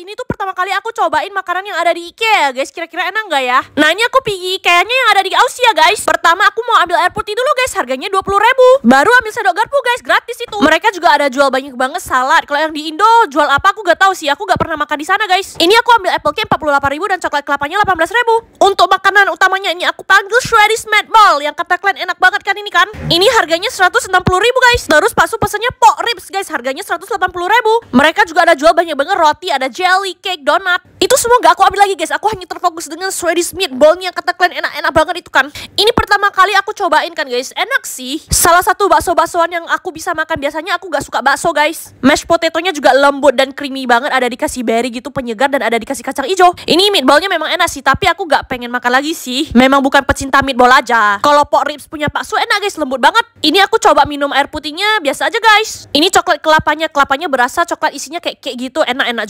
ini tuh pertama kali aku cobain makanan yang ada di IKEA ya guys. Kira-kira enak nggak ya? Nah ini aku pergi kayaknya yang Terus ya guys, pertama aku mau ambil air putih dulu guys, harganya 20 ribu. Baru ambil sendok garpu guys, gratis itu. Mereka juga ada jual banyak banget salad. Kalau yang di Indo jual apa aku gak tahu sih, aku gak pernah makan di sana guys. Ini aku ambil apple cake 48 ribu dan coklat kelapanya 18 ribu. Untuk makanan utamanya ini aku panggil Shreddy's Ball yang kata kalian enak banget kan ini kan. Ini harganya 160 ribu guys. Terus pasu pesennya pork ribs guys, harganya 180 ribu. Mereka juga ada jual banyak banget roti, ada jelly, cake, donat. Itu semua gak aku ambil lagi guys. Aku hanya terfokus dengan Swedish meatballnya. Kata kalian enak-enak banget itu kan. Ini pertama kali aku cobain kan guys. Enak sih. Salah satu bakso-baksoan yang aku bisa makan biasanya aku gak suka bakso guys. Mashed potatonya juga lembut dan creamy banget. Ada dikasih berry gitu penyegar dan ada dikasih kacang hijau. Ini meatballnya memang enak sih. Tapi aku gak pengen makan lagi sih. Memang bukan pecinta meatball aja. Kalau pork ribs punya bakso enak guys. Lembut banget. Ini aku coba minum air putihnya biasa aja guys. Ini coklat kelapanya. Kelapanya berasa coklat isinya kayak kayak gitu. Enak-enak juga.